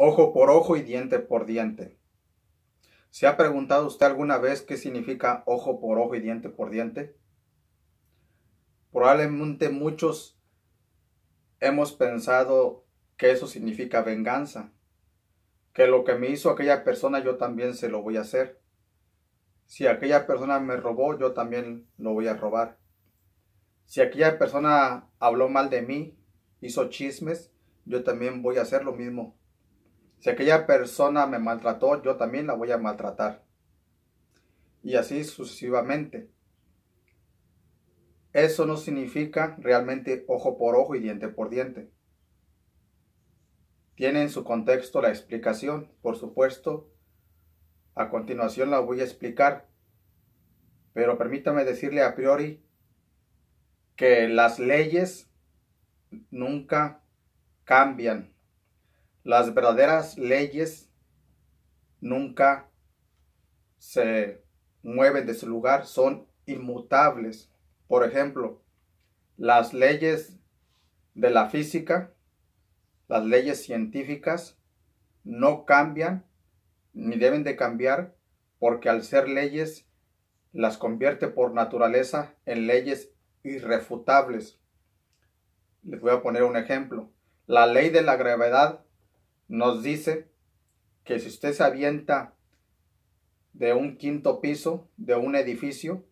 ojo por ojo y diente por diente. ¿Se ha preguntado usted alguna vez qué significa ojo por ojo y diente por diente? Probablemente muchos hemos pensado que eso significa venganza, que lo que me hizo aquella persona yo también se lo voy a hacer. Si aquella persona me robó, yo también lo voy a robar. Si aquella persona habló mal de mí, hizo chismes, yo también voy a hacer lo mismo si aquella persona me maltrató, yo también la voy a maltratar. Y así sucesivamente. Eso no significa realmente ojo por ojo y diente por diente. Tiene en su contexto la explicación, por supuesto. A continuación la voy a explicar. Pero permítame decirle a priori que las leyes nunca cambian las verdaderas leyes nunca se mueven de su lugar, son inmutables. Por ejemplo, las leyes de la física, las leyes científicas, no cambian ni deben de cambiar porque al ser leyes las convierte por naturaleza en leyes irrefutables. Les voy a poner un ejemplo. La ley de la gravedad nos dice que si usted se avienta de un quinto piso de un edificio,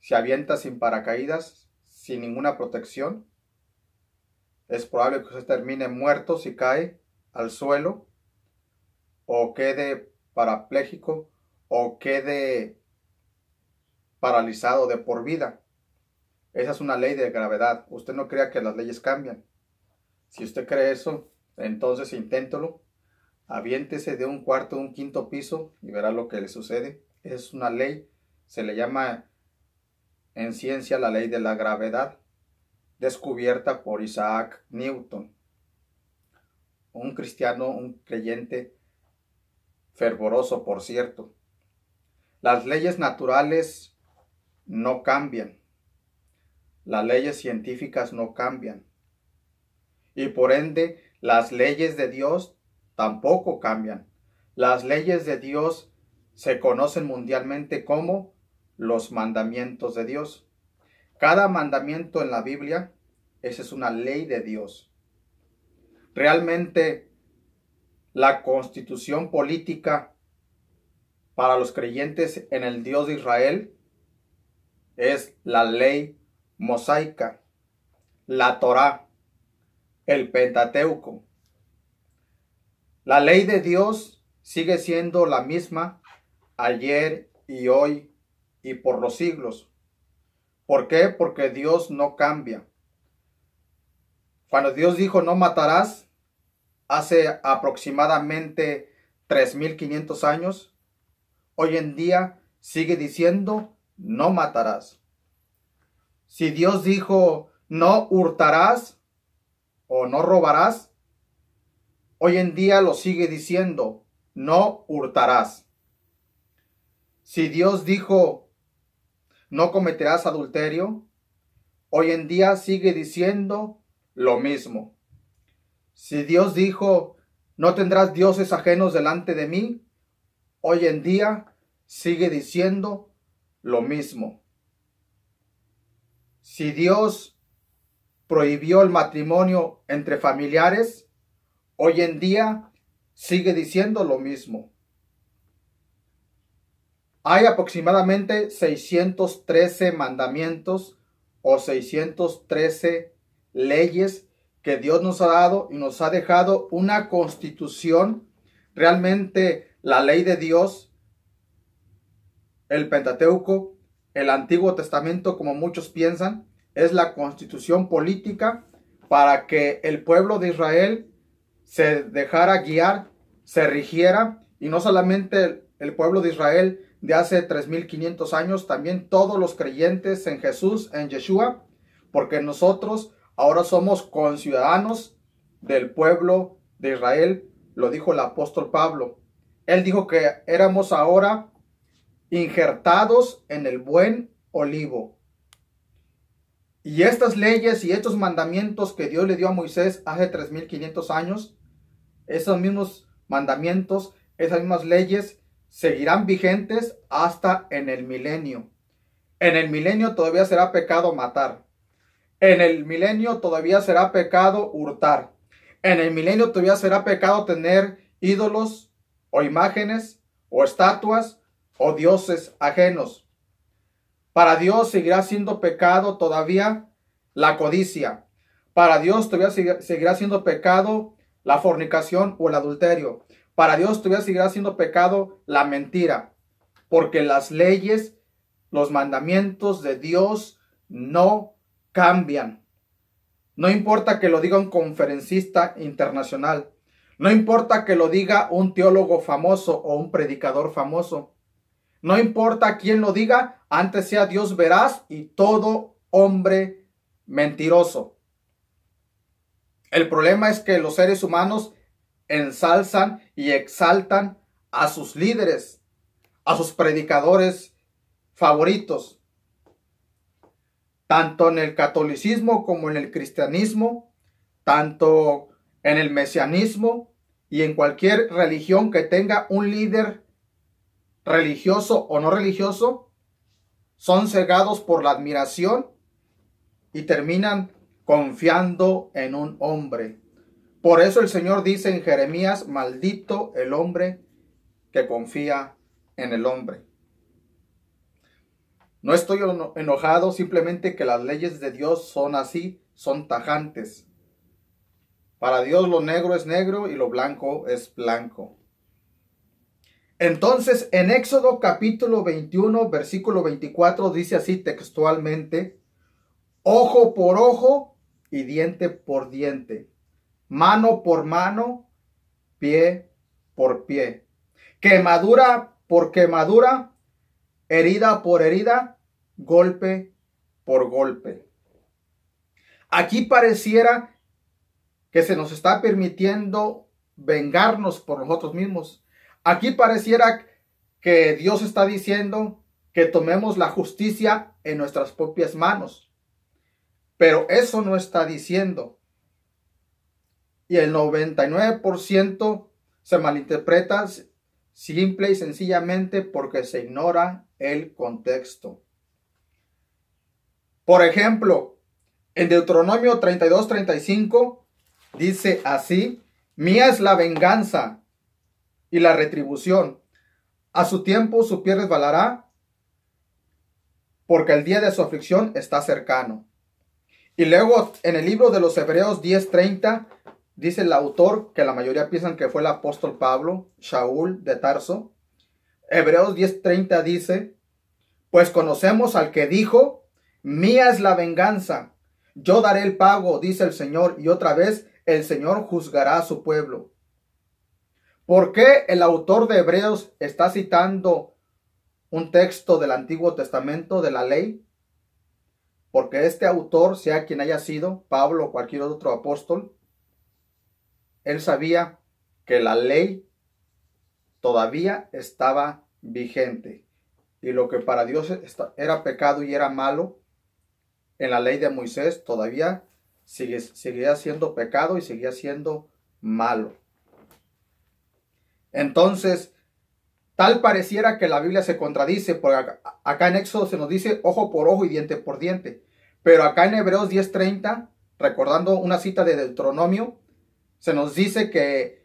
se avienta sin paracaídas, sin ninguna protección, es probable que usted termine muerto si cae al suelo o quede parapléjico o quede paralizado de por vida. Esa es una ley de gravedad. Usted no crea que las leyes cambian. Si usted cree eso, entonces inténtelo, aviéntese de un cuarto, un quinto piso y verá lo que le sucede. Es una ley, se le llama en ciencia la ley de la gravedad, descubierta por Isaac Newton. Un cristiano, un creyente fervoroso, por cierto. Las leyes naturales no cambian. Las leyes científicas no cambian. Y por ende, las leyes de Dios tampoco cambian. Las leyes de Dios se conocen mundialmente como los mandamientos de Dios. Cada mandamiento en la Biblia, esa es una ley de Dios. Realmente, la constitución política para los creyentes en el Dios de Israel es la ley mosaica, la Torah el Pentateuco. La ley de Dios sigue siendo la misma ayer y hoy y por los siglos. ¿Por qué? Porque Dios no cambia. Cuando Dios dijo no matarás, hace aproximadamente 3.500 años, hoy en día sigue diciendo no matarás. Si Dios dijo no hurtarás, o no robarás, hoy en día lo sigue diciendo, no hurtarás. Si Dios dijo, no cometerás adulterio, hoy en día sigue diciendo lo mismo. Si Dios dijo, no tendrás dioses ajenos delante de mí, hoy en día sigue diciendo lo mismo. Si Dios prohibió el matrimonio entre familiares, hoy en día sigue diciendo lo mismo. Hay aproximadamente 613 mandamientos o 613 leyes que Dios nos ha dado y nos ha dejado una constitución, realmente la ley de Dios, el Pentateuco, el Antiguo Testamento, como muchos piensan, es la constitución política para que el pueblo de Israel se dejara guiar, se rigiera, y no solamente el pueblo de Israel de hace 3500 años, también todos los creyentes en Jesús, en Yeshua, porque nosotros ahora somos conciudadanos del pueblo de Israel, lo dijo el apóstol Pablo. Él dijo que éramos ahora injertados en el buen olivo. Y estas leyes y estos mandamientos que Dios le dio a Moisés hace 3500 años, esos mismos mandamientos, esas mismas leyes seguirán vigentes hasta en el milenio. En el milenio todavía será pecado matar. En el milenio todavía será pecado hurtar. En el milenio todavía será pecado tener ídolos o imágenes o estatuas o dioses ajenos. Para Dios seguirá siendo pecado todavía la codicia. Para Dios todavía seguirá siendo pecado la fornicación o el adulterio. Para Dios todavía seguirá siendo pecado la mentira. Porque las leyes, los mandamientos de Dios no cambian. No importa que lo diga un conferencista internacional. No importa que lo diga un teólogo famoso o un predicador famoso. No importa quién lo diga, antes sea Dios veraz y todo hombre mentiroso. El problema es que los seres humanos ensalzan y exaltan a sus líderes, a sus predicadores favoritos. Tanto en el catolicismo como en el cristianismo, tanto en el mesianismo y en cualquier religión que tenga un líder religioso o no religioso, son cegados por la admiración y terminan confiando en un hombre. Por eso el Señor dice en Jeremías, maldito el hombre que confía en el hombre. No estoy enojado, simplemente que las leyes de Dios son así, son tajantes. Para Dios lo negro es negro y lo blanco es blanco. Entonces, en Éxodo capítulo 21, versículo 24, dice así textualmente, ojo por ojo y diente por diente, mano por mano, pie por pie, quemadura por quemadura, herida por herida, golpe por golpe. Aquí pareciera que se nos está permitiendo vengarnos por nosotros mismos Aquí pareciera que Dios está diciendo que tomemos la justicia en nuestras propias manos. Pero eso no está diciendo. Y el 99% se malinterpreta simple y sencillamente porque se ignora el contexto. Por ejemplo, en Deuteronomio 32-35 dice así, mía es la venganza, y la retribución. A su tiempo su pie resbalará, porque el día de su aflicción está cercano. Y luego en el libro de los Hebreos 10:30 dice el autor, que la mayoría piensan que fue el apóstol Pablo, Shaul de Tarso. Hebreos 10:30 dice, pues conocemos al que dijo, mía es la venganza, yo daré el pago, dice el Señor, y otra vez el Señor juzgará a su pueblo. ¿Por qué el autor de Hebreos está citando un texto del Antiguo Testamento de la ley? Porque este autor, sea quien haya sido, Pablo o cualquier otro apóstol, él sabía que la ley todavía estaba vigente. Y lo que para Dios era pecado y era malo, en la ley de Moisés todavía sigue, seguía siendo pecado y seguía siendo malo. Entonces, tal pareciera que la Biblia se contradice, porque acá, en Éxodo se nos dice ojo por ojo y diente por diente. Pero acá en Hebreos 10:30, recordando una cita de Deuteronomio, se nos dice que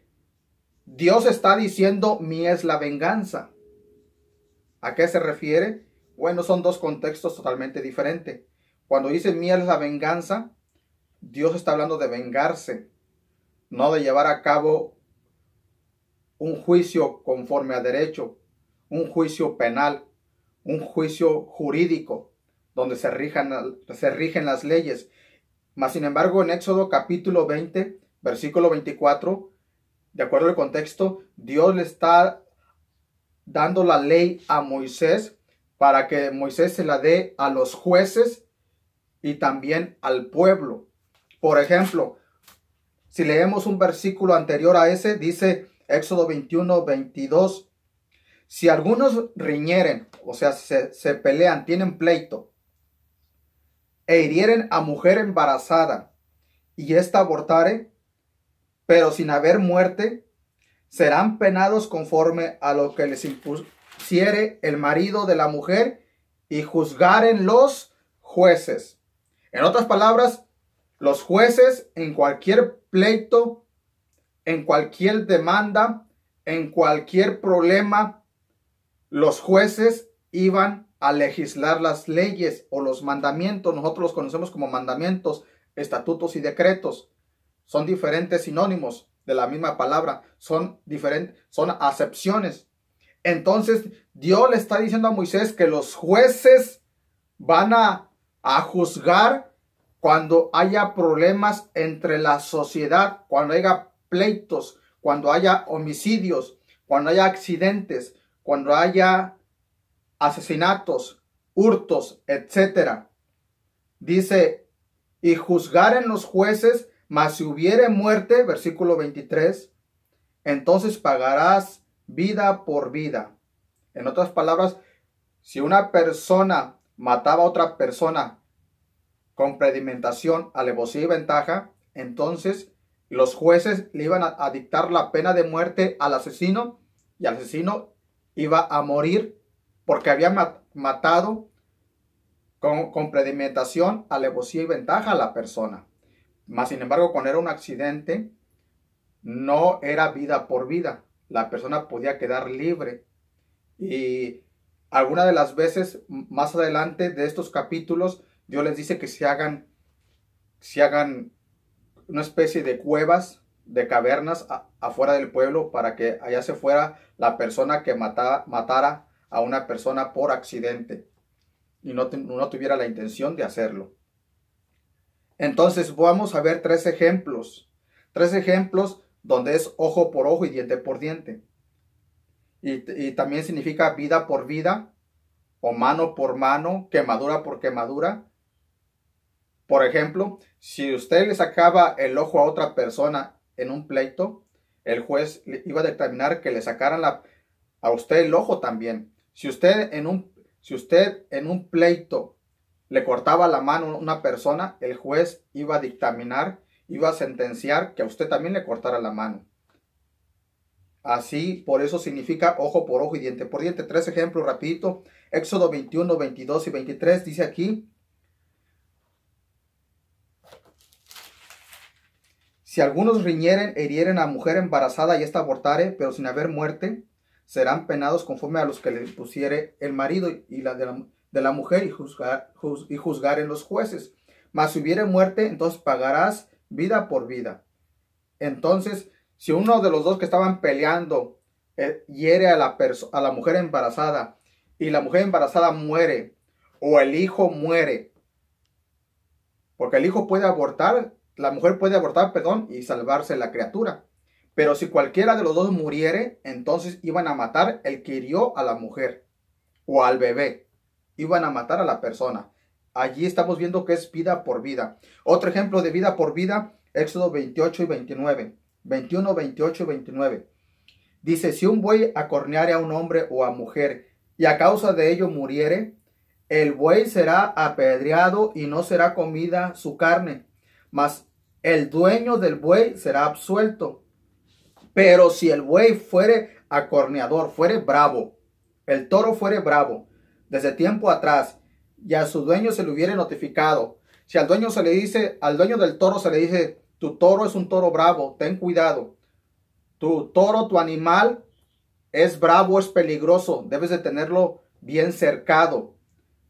Dios está diciendo, mi es la venganza. ¿A qué se refiere? Bueno, son dos contextos totalmente diferentes. Cuando dice mi es la venganza, Dios está hablando de vengarse, no de llevar a cabo un juicio conforme a derecho, un juicio penal, un juicio jurídico, donde se, se rigen las leyes. Mas, sin embargo, en Éxodo capítulo 20, versículo 24, de acuerdo al contexto, Dios le está dando la ley a Moisés para que Moisés se la dé a los jueces y también al pueblo. Por ejemplo, si leemos un versículo anterior a ese, dice Éxodo 21, 22. Si algunos riñeren, o sea, se, pelean, tienen pleito, e hirieren a mujer embarazada, y ésta abortare, pero sin haber muerte, serán penados conforme a lo que les impusiere el marido de la mujer, y juzgaren los jueces. En otras palabras, los jueces en cualquier pleito en cualquier demanda, en cualquier problema, los jueces iban a legislar las leyes o los mandamientos. Nosotros los conocemos como mandamientos, estatutos y decretos. Son diferentes sinónimos de la misma palabra. Son diferentes, son acepciones. Entonces, Dios le está diciendo a Moisés que los jueces van a, a juzgar cuando haya problemas entre la sociedad, cuando haya pleitos, cuando haya homicidios, cuando haya accidentes, cuando haya asesinatos, hurtos, etcétera Dice, y juzgar en los jueces, mas si hubiere muerte, versículo 23, entonces pagarás vida por vida. En otras palabras, si una persona mataba a otra persona con predimentación, alevosía y ventaja, entonces los jueces le iban a, dictar la pena de muerte al asesino y el asesino iba a morir porque había matado con, predimentación, premeditación, alevosía y ventaja a la persona. Mas, sin embargo, cuando era un accidente, no era vida por vida. La persona podía quedar libre. Y alguna de las veces, más adelante de estos capítulos, Dios les dice que se hagan, se hagan una especie de cuevas, de cavernas afuera del pueblo para que allá se fuera la persona que mata, matara a una persona por accidente y no, tuviera la intención de hacerlo. Entonces vamos a ver tres ejemplos, tres ejemplos donde es ojo por ojo y diente por diente. y también significa vida por vida, o mano por mano, quemadura por quemadura, por ejemplo, si usted le sacaba el ojo a otra persona en un pleito, el juez iba a determinar que le sacaran a usted el ojo también. Si usted en un, si usted en un pleito le cortaba la mano a una persona, el juez iba a dictaminar, iba a sentenciar que a usted también le cortara la mano. Así, por eso significa ojo por ojo y diente por diente. Tres ejemplos, rapidito. Éxodo 21, 22 y 23 dice aquí, Si algunos riñeren, hirieren a mujer embarazada y ésta abortare, pero sin haber muerte, serán penados conforme a los que le pusiere el marido y la de la, mujer y juzgar, y juzgar en los jueces. Mas si hubiere muerte, entonces pagarás vida por vida. Entonces, si uno de los dos que estaban peleando eh, hiere a la, a la mujer embarazada y la mujer embarazada muere o el hijo muere, porque el hijo puede abortar la mujer puede abortar, perdón, y salvarse la criatura. Pero si cualquiera de los dos muriere, entonces iban a matar el que hirió a la mujer o al bebé. Iban a matar a la persona. Allí estamos viendo que es vida por vida. Otro ejemplo de vida por vida, Éxodo 28 y 29. 21, 28 y 29. Dice, si un buey acorneare a un hombre o a mujer y a causa de ello muriere, el buey será apedreado y no será comida su carne mas el dueño del buey será absuelto. Pero si el buey fuere acorneador, fuere bravo, el toro fuere bravo, desde tiempo atrás, y a su dueño se le hubiere notificado, si al dueño se le dice, al dueño del toro se le dice, tu toro es un toro bravo, ten cuidado. Tu toro, tu animal es bravo, es peligroso, debes de tenerlo bien cercado.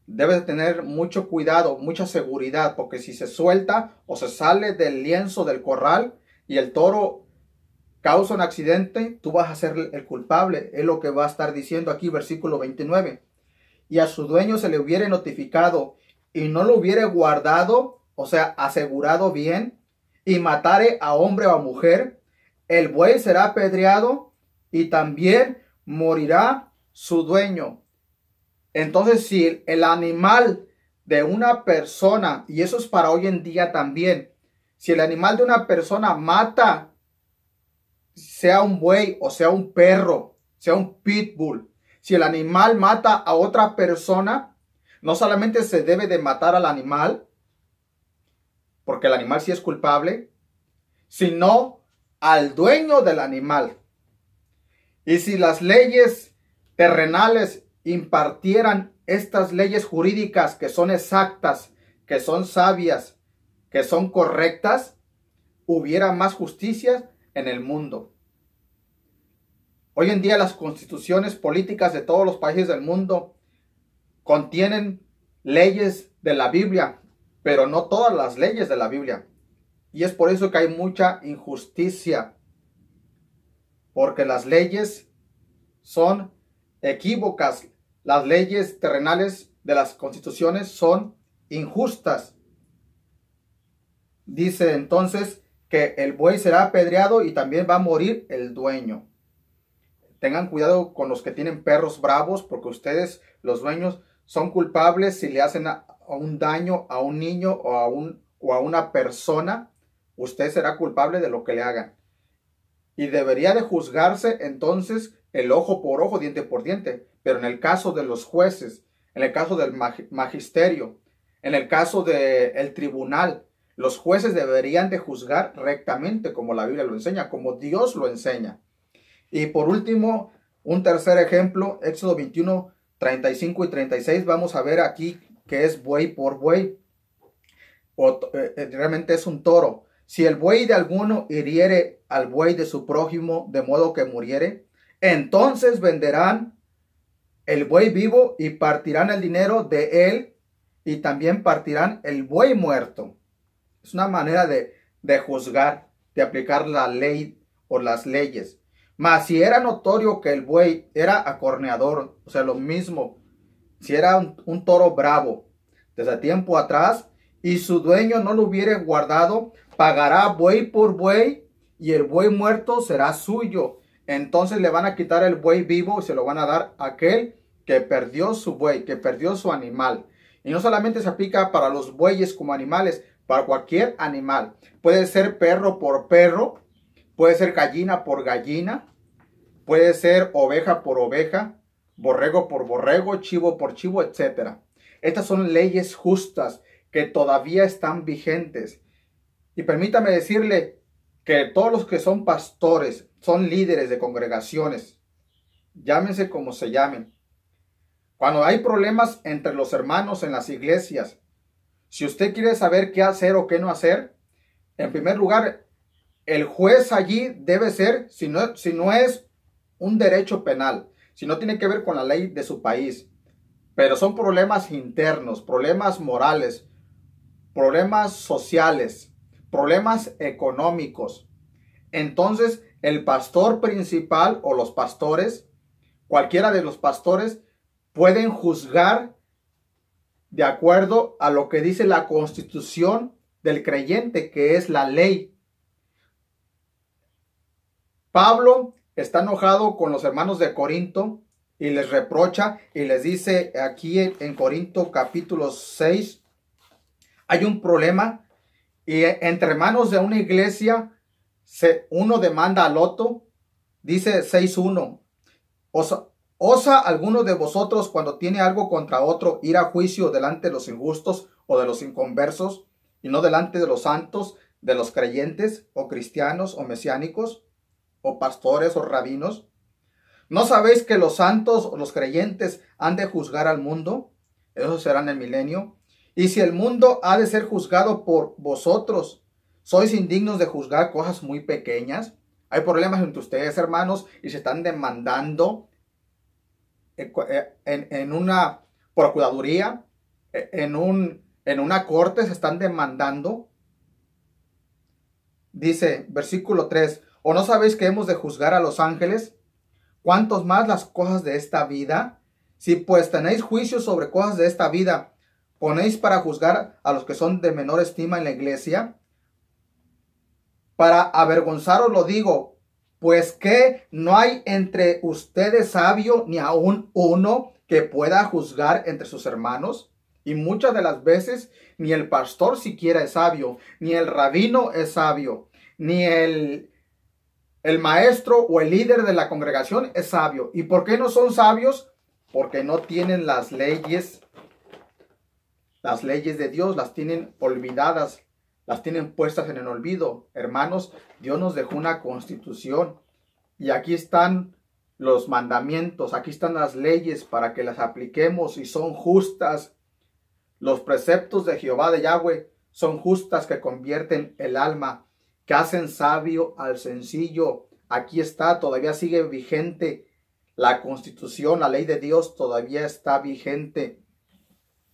Debes tener mucho cuidado, mucha seguridad, porque si se suelta o se sale del lienzo del corral y el toro causa un accidente, tú vas a ser el culpable. Es lo que va a estar diciendo aquí versículo 29. Y a su dueño se le hubiere notificado y no lo hubiere guardado, o sea, asegurado bien, y matare a hombre o a mujer, el buey será apedreado y también morirá su dueño. Entonces, si el animal de una persona, y eso es para hoy en día también, si el animal de una persona mata, sea un buey o sea un perro, sea un pitbull, si el animal mata a otra persona, no solamente se debe de matar al animal, porque el animal sí es culpable, sino al dueño del animal. Y si las leyes terrenales impartieran estas leyes jurídicas que son exactas, que son sabias, que son correctas, hubiera más justicia en el mundo. Hoy en día las constituciones políticas de todos los países del mundo contienen leyes de la Biblia, pero no todas las leyes de la Biblia. Y es por eso que hay mucha injusticia, porque las leyes son equívocas, las leyes terrenales de las constituciones son injustas. Dice entonces que el buey será apedreado y también va a morir el dueño. Tengan cuidado con los que tienen perros bravos porque ustedes, los dueños, son culpables si le hacen un daño a un niño o a, un, o a una persona. Usted será culpable de lo que le hagan. Y debería de juzgarse entonces el ojo por ojo, diente por diente, pero en el caso de los jueces, en el caso del magisterio, en el caso del tribunal, los jueces deberían de juzgar rectamente como la Biblia lo enseña, como Dios lo enseña. Y por último, un tercer ejemplo, Éxodo 21, 35 y 36, vamos a ver aquí que es buey por buey. O, eh, eh, realmente es un toro. Si el buey de alguno hiriere al buey de su prójimo de modo que muriere, entonces venderán el buey vivo y partirán el dinero de él y también partirán el buey muerto. Es una manera de, juzgar, de aplicar la ley o las leyes. Mas si era notorio que el buey era acorneador, o sea, lo mismo, si era un, un toro bravo desde tiempo atrás y su dueño no lo hubiere guardado, pagará buey por buey y el buey muerto será suyo entonces le van a quitar el buey vivo y se lo van a dar a aquel que perdió su buey, que perdió su animal. Y no solamente se aplica para los bueyes como animales, para cualquier animal. Puede ser perro por perro, puede ser gallina por gallina, puede ser oveja por oveja, borrego por borrego, chivo por chivo, etc. Estas son leyes justas que todavía están vigentes. Y permítame decirle que todos los que son pastores, son líderes de congregaciones, llámense como se llamen. Cuando hay problemas entre los hermanos en las iglesias, si usted quiere saber qué hacer o qué no hacer, en primer lugar, el juez allí debe ser, si no, si no es un derecho penal, si no tiene que ver con la ley de su país, pero son problemas internos, problemas morales, problemas sociales, problemas económicos. Entonces, el pastor principal o los pastores, cualquiera de los pastores, pueden juzgar de acuerdo a lo que dice la constitución del creyente, que es la ley. Pablo está enojado con los hermanos de Corinto y les reprocha y les dice aquí en, Corinto capítulo 6, hay un problema y entre manos de una iglesia uno demanda al otro, dice 6.1, osa, osa alguno de vosotros cuando tiene algo contra otro ir a juicio delante de los injustos o de los inconversos y no delante de los santos, de los creyentes o cristianos o mesiánicos o pastores o rabinos. ¿No sabéis que los santos o los creyentes han de juzgar al mundo? Eso será en el milenio. Y si el mundo ha de ser juzgado por vosotros, sois indignos de juzgar cosas muy pequeñas. Hay problemas entre ustedes, hermanos, y se están demandando eh, eh, en, una procuraduría, eh, en, un, en una corte, se están demandando. Dice, versículo 3, ¿o no sabéis que hemos de juzgar a los ángeles? ¿Cuántos más las cosas de esta vida? Si pues tenéis juicio sobre cosas de esta vida, ponéis para juzgar a los que son de menor estima en la iglesia para avergonzaros lo digo, pues que no hay entre ustedes sabio ni aún uno que pueda juzgar entre sus hermanos. Y muchas de las veces ni el pastor siquiera es sabio, ni el rabino es sabio, ni el, el maestro o el líder de la congregación es sabio. ¿Y por qué no son sabios? Porque no tienen las leyes, las leyes de Dios, las tienen olvidadas, las tienen puestas en el olvido. Hermanos, Dios nos dejó una constitución y aquí están los mandamientos, aquí están las leyes para que las apliquemos y son justas. Los preceptos de Jehová de Yahweh son justas que convierten el alma, que hacen sabio al sencillo. Aquí está, todavía sigue vigente la constitución, la ley de Dios todavía está vigente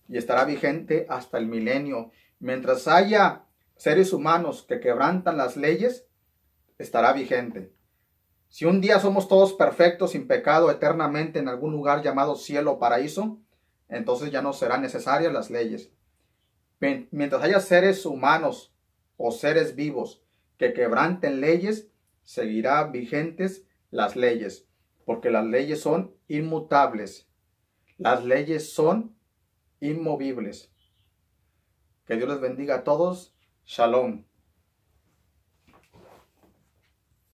y estará vigente hasta el milenio. Mientras haya seres humanos que quebrantan las leyes estará vigente. Si un día somos todos perfectos, sin pecado, eternamente en algún lugar llamado cielo o paraíso, entonces ya no serán necesarias las leyes. Mientras haya seres humanos o seres vivos que quebranten leyes, seguirá vigentes las leyes, porque las leyes son inmutables. Las leyes son inmovibles. Que Dios les bendiga a todos Shalom.